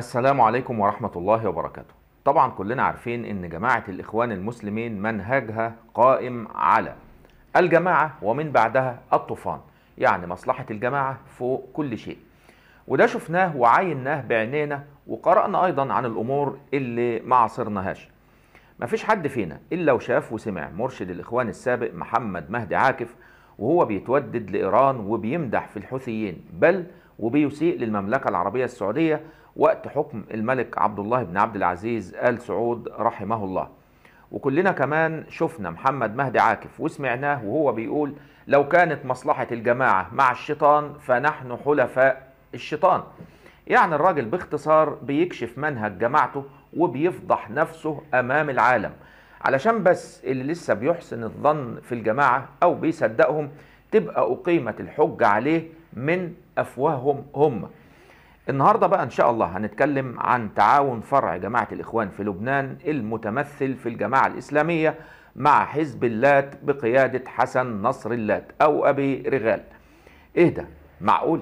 السلام عليكم ورحمة الله وبركاته طبعا كلنا عارفين ان جماعة الاخوان المسلمين منهجها قائم على الجماعة ومن بعدها الطوفان يعني مصلحة الجماعة فوق كل شيء وده شفناه وعيناه بعينينا وقرأنا ايضا عن الامور اللي ما عاصرناهاش مفيش حد فينا الا وشاف وسمع مرشد الاخوان السابق محمد مهدي عاكف وهو بيتودد لايران وبيمدح في الحوثيين بل وبيسيء للمملكة العربية السعودية وقت حكم الملك عبد الله بن عبد العزيز آل سعود رحمه الله وكلنا كمان شفنا محمد مهدي عاكف وسمعناه وهو بيقول لو كانت مصلحة الجماعة مع الشيطان فنحن حلفاء الشيطان يعني الراجل باختصار بيكشف منهج جماعته وبيفضح نفسه أمام العالم علشان بس اللي لسه بيحسن الظن في الجماعة أو بيصدقهم تبقى أقيمت الحجة عليه من أفواههم هم النهاردة بقى إن شاء الله هنتكلم عن تعاون فرع جماعة الإخوان في لبنان المتمثل في الجماعة الإسلامية مع حزب اللات بقيادة حسن نصر اللات أو أبي رغال إيه ده معقول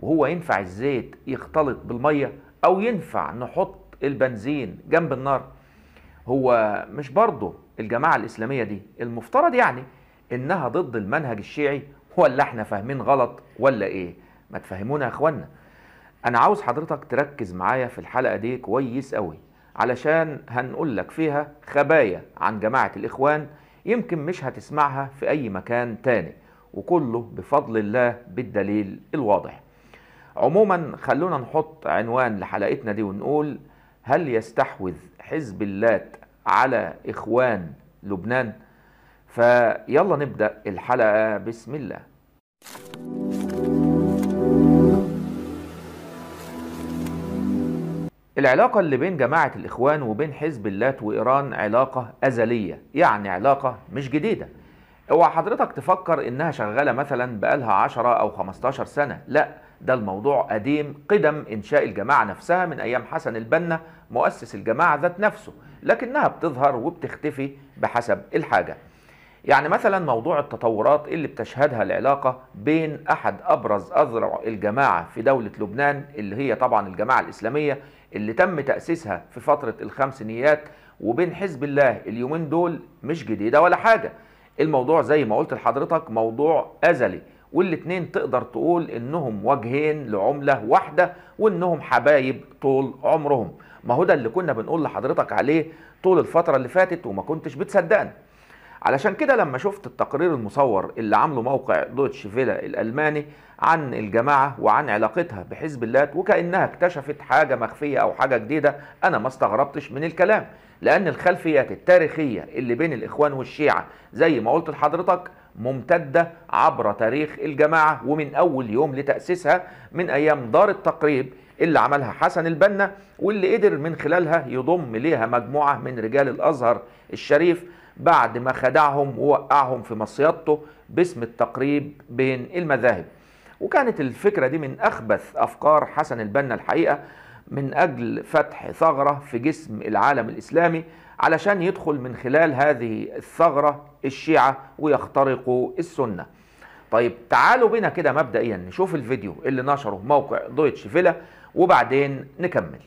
وهو ينفع الزيت يختلط بالمية أو ينفع نحط البنزين جنب النار هو مش برضه الجماعة الإسلامية دي المفترض يعني إنها ضد المنهج الشيعي ولا إحنا فاهمين غلط ولا إيه ما تفهمونا يا اخوانا انا عاوز حضرتك تركز معايا في الحلقه دي كويس قوي علشان هنقول لك فيها خبايا عن جماعه الاخوان يمكن مش هتسمعها في اي مكان تاني وكله بفضل الله بالدليل الواضح عموما خلونا نحط عنوان لحلقتنا دي ونقول هل يستحوذ حزب اللات على اخوان لبنان فيلا نبدا الحلقه بسم الله العلاقة اللي بين جماعة الإخوان وبين حزب اللات وإيران علاقة أزلية يعني علاقة مش جديدة اوعى حضرتك تفكر إنها شغالة مثلا بقالها 10 أو 15 سنة لا ده الموضوع قديم قدم إنشاء الجماعة نفسها من أيام حسن البنا مؤسس الجماعة ذات نفسه لكنها بتظهر وبتختفي بحسب الحاجة يعني مثلا موضوع التطورات اللي بتشهدها العلاقة بين أحد أبرز أذرع الجماعة في دولة لبنان اللي هي طبعا الجماعة الإسلامية اللي تم تأسيسها في فترة الخمسينيات وبين حزب الله اليومين دول مش جديدة ولا حاجة الموضوع زي ما قلت لحضرتك موضوع أزلي والاتنين تقدر تقول انهم وجهين لعملة واحدة وانهم حبايب طول عمرهم ما هو ده اللي كنا بنقول لحضرتك عليه طول الفترة اللي فاتت وما كنتش بتصدقني علشان كده لما شفت التقرير المصور اللي عامله موقع دوتش فيلا الألماني عن الجماعة وعن علاقتها بحزب الله وكأنها اكتشفت حاجة مخفية أو حاجة جديدة أنا ما استغربتش من الكلام لأن الخلفيات التاريخية اللي بين الإخوان والشيعة زي ما قلت لحضرتك ممتدة عبر تاريخ الجماعة ومن أول يوم لتأسيسها من أيام دار التقريب اللي عملها حسن البنا واللي قدر من خلالها يضم ليها مجموعة من رجال الأزهر الشريف بعد ما خدعهم ووقعهم في مصيدته باسم التقريب بين المذاهب وكانت الفكرة دي من أخبث أفكار حسن البنا الحقيقة من أجل فتح ثغرة في جسم العالم الإسلامي علشان يدخل من خلال هذه الثغرة الشيعة ويخترقوا السنة طيب تعالوا بنا كده مبدئيا نشوف الفيديو اللي نشره موقع دويتش فيلا وبعدين نكمل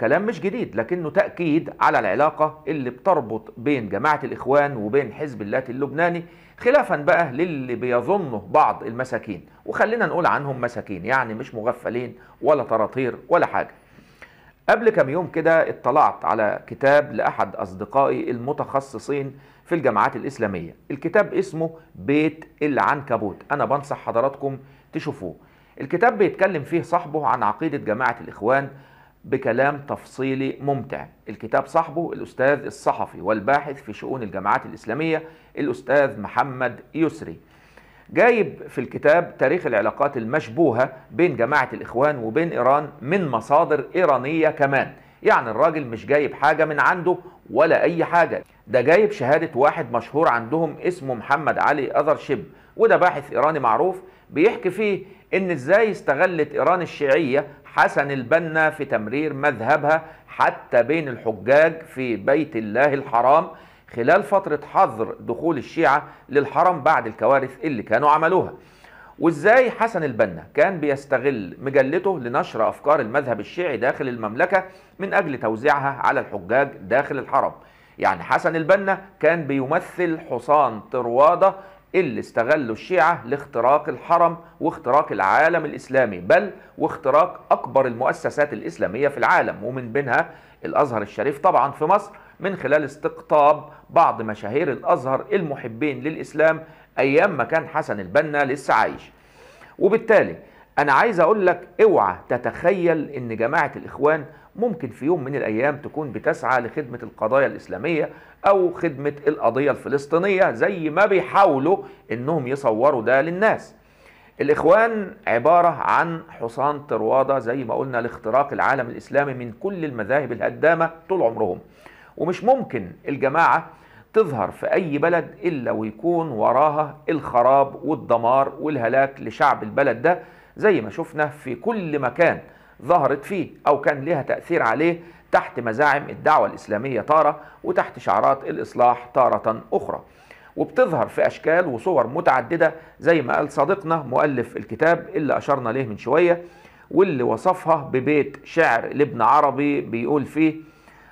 كلام مش جديد لكنه تأكيد على العلاقة اللي بتربط بين جماعة الإخوان وبين حزب الله اللبناني خلافا بقى للي بيظنه بعض المساكين وخلينا نقول عنهم مساكين يعني مش مغفلين ولا طراطير ولا حاجة قبل كم يوم كده اطلعت على كتاب لأحد أصدقائي المتخصصين في الجماعات الإسلامية الكتاب اسمه بيت العنكبوت أنا بنصح حضراتكم تشوفوه الكتاب بيتكلم فيه صاحبه عن عقيدة جماعة الإخوان بكلام تفصيلي ممتع الكتاب صاحبه الأستاذ الصحفي والباحث في شؤون الجماعات الإسلامية الأستاذ محمد يسري جايب في الكتاب تاريخ العلاقات المشبوهة بين جماعة الإخوان وبين إيران من مصادر إيرانية كمان يعني الراجل مش جايب حاجة من عنده ولا أي حاجة ده جايب شهادة واحد مشهور عندهم اسمه محمد علي أذر شب وده باحث إيراني معروف بيحكي فيه إن إزاي استغلت إيران الشيعية حسن البنا في تمرير مذهبها حتى بين الحجاج في بيت الله الحرام خلال فترة حظر دخول الشيعة للحرم بعد الكوارث اللي كانوا عملوها وازاي حسن البنا كان بيستغل مجلته لنشر افكار المذهب الشيعي داخل المملكه من اجل توزيعها على الحجاج داخل الحرم يعني حسن البنا كان بيمثل حصان طرواده اللي استغلوا الشيعة لاختراق الحرم واختراق العالم الإسلامي بل واختراق أكبر المؤسسات الإسلامية في العالم ومن بينها الأزهر الشريف طبعا في مصر من خلال استقطاب بعض مشاهير الأزهر المحبين للإسلام أيام ما كان حسن البنا لسه عايش وبالتالي انا عايز اقول لك اوعى تتخيل ان جماعه الاخوان ممكن في يوم من الايام تكون بتسعى لخدمه القضايا الاسلاميه او خدمه القضيه الفلسطينيه زي ما بيحاولوا انهم يصوروا ده للناس الاخوان عباره عن حصان طرواده زي ما قلنا لاختراق العالم الاسلامي من كل المذاهب الهدامه طول عمرهم ومش ممكن الجماعه تظهر في أي بلد إلا ويكون وراها الخراب والدمار والهلاك لشعب البلد ده زي ما شفنا في كل مكان ظهرت فيه أو كان لها تأثير عليه تحت مزاعم الدعوة الإسلامية تارة وتحت شعارات الإصلاح تارة أخرى وبتظهر في أشكال وصور متعددة زي ما قال صديقنا مؤلف الكتاب اللي أشرنا ليه من شوية واللي وصفها ببيت شعر لابن عربي بيقول فيه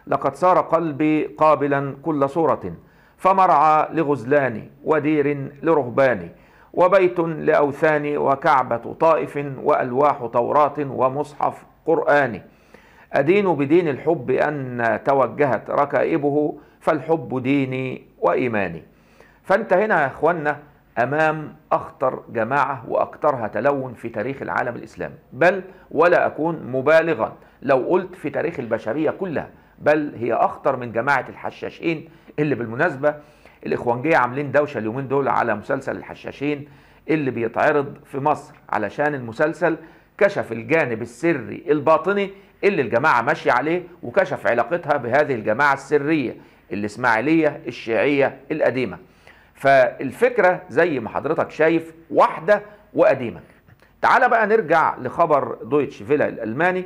لقد صار قلبي قابلا كل صورة فمرعى لغزلاني ودير لرهباني وبيت لأوثان وكعبة طائف وألواح توراة ومصحف قرآني أدين بدين الحب أن توجهت ركائبه فالحب ديني وإيماني فأنت هنا يا أخوانا أمام أخطر جماعة وأكثرها تلون في تاريخ العالم الإسلامي بل ولا أكون مبالغا لو قلت في تاريخ البشرية كلها بل هي أخطر من جماعة الحشاشين اللي بالمناسبة الاخوانجيه عاملين دوشه اليومين دول على مسلسل الحشاشين اللي بيتعرض في مصر علشان المسلسل كشف الجانب السري الباطني اللي الجماعه ماشيه عليه وكشف علاقتها بهذه الجماعه السريه الاسماعيليه الشيعيه القديمه فالفكره زي ما حضرتك شايف واحده وقديمه تعال بقى نرجع لخبر دويتش فيلا الالماني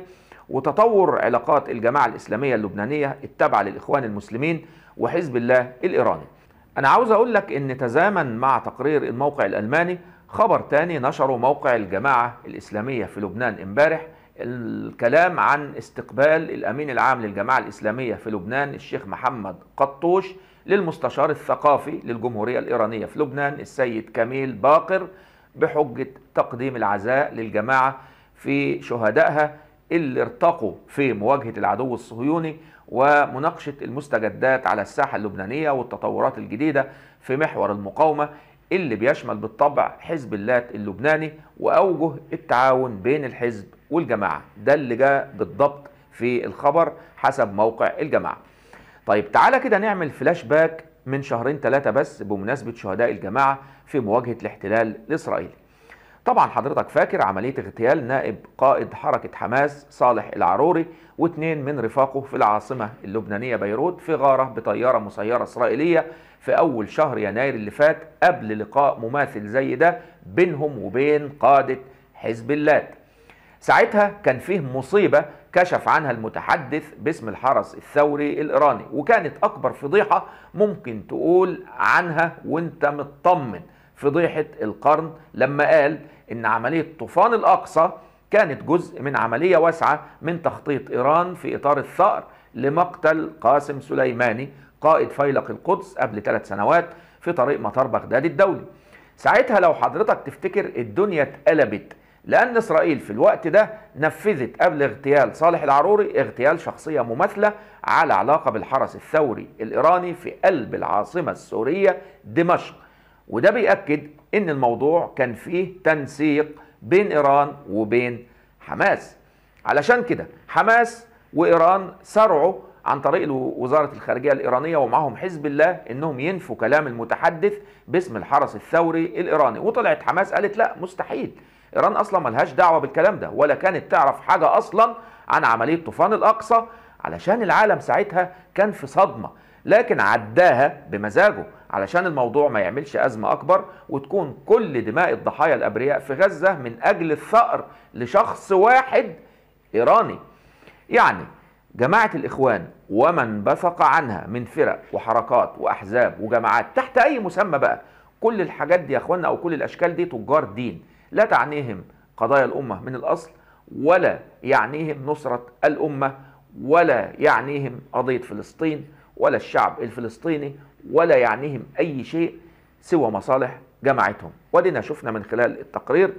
وتطور علاقات الجماعه الاسلاميه اللبنانيه التابعه للاخوان المسلمين وحزب الله الايراني أنا عاوز أقول لك إن تزامن مع تقرير الموقع الألماني خبر تاني نشره موقع الجماعة الإسلامية في لبنان امبارح الكلام عن استقبال الأمين العام للجماعة الإسلامية في لبنان الشيخ محمد قطوش للمستشار الثقافي للجمهورية الإيرانية في لبنان السيد كميل باقر بحجة تقديم العزاء للجماعة في شهدائها اللي ارتقوا في مواجهة العدو الصهيوني ومناقشه المستجدات على الساحه اللبنانيه والتطورات الجديده في محور المقاومه اللي بيشمل بالطبع حزب اللات اللبناني واوجه التعاون بين الحزب والجماعه ده اللي جاء بالضبط في الخبر حسب موقع الجماعه طيب تعالى كده نعمل فلاش باك من شهرين ثلاثه بس بمناسبه شهداء الجماعه في مواجهه الاحتلال الاسرائيلي طبعا حضرتك فاكر عملية اغتيال نائب قائد حركة حماس صالح العروري واثنين من رفاقه في العاصمة اللبنانية بيروت في غارة بطيارة مسيرة إسرائيلية في أول شهر يناير اللي فات قبل لقاء مماثل زي ده بينهم وبين قادة حزب اللات ساعتها كان فيه مصيبة كشف عنها المتحدث باسم الحرس الثوري الإيراني وكانت أكبر فضيحة ممكن تقول عنها وانت مطمن فضيحة القرن لما قال إن عملية طوفان الأقصى كانت جزء من عملية واسعة من تخطيط إيران في إطار الثأر لمقتل قاسم سليماني قائد فيلق القدس قبل ثلاث سنوات في طريق مطار بغداد الدولي ساعتها لو حضرتك تفتكر الدنيا اتقلبت لأن إسرائيل في الوقت ده نفذت قبل اغتيال صالح العروري اغتيال شخصية مماثلة على علاقة بالحرس الثوري الإيراني في قلب العاصمة السورية دمشق وده بيأكد ان الموضوع كان فيه تنسيق بين ايران وبين حماس علشان كده حماس وايران سرعوا عن طريق وزارة الخارجية الإيرانية ومعهم حزب الله إنهم ينفوا كلام المتحدث باسم الحرس الثوري الإيراني وطلعت حماس قالت لا مستحيل إيران أصلا ملهاش دعوة بالكلام ده ولا كانت تعرف حاجة أصلا عن عملية طوفان الأقصى علشان العالم ساعتها كان في صدمة لكن عداها بمزاجه علشان الموضوع ما يعملش أزمة أكبر وتكون كل دماء الضحايا الأبرياء في غزة من أجل الثأر لشخص واحد إيراني يعني جماعة الإخوان ومن بثق عنها من فرق وحركات وأحزاب وجماعات تحت أي مسمى بقى كل الحاجات دي يا إخواننا أو كل الأشكال دي تجار دين لا تعنيهم قضايا الأمة من الأصل ولا يعنيهم نصرة الأمة ولا يعنيهم قضية فلسطين ولا الشعب الفلسطيني ولا يعنيهم أي شيء سوى مصالح جمعتهم ودينا شفنا من خلال التقرير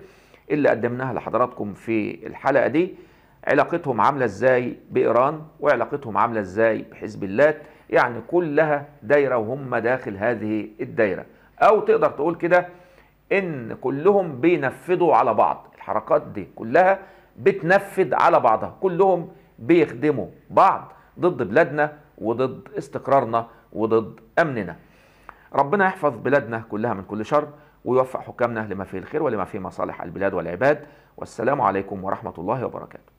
اللي قدمناها لحضراتكم في الحلقة دي علاقتهم عاملة ازاي بإيران وعلاقتهم عاملة ازاي بحزب الله يعني كلها دايرة وهم داخل هذه الدايرة أو تقدر تقول كده إن كلهم بينفذوا على بعض الحركات دي كلها بتنفذ على بعضها كلهم بيخدموا بعض ضد بلادنا وضد استقرارنا وضد امننا ربنا يحفظ بلادنا كلها من كل شر ويوفق حكامنا لما فيه الخير ولما فيه مصالح البلاد والعباد والسلام عليكم ورحمه الله وبركاته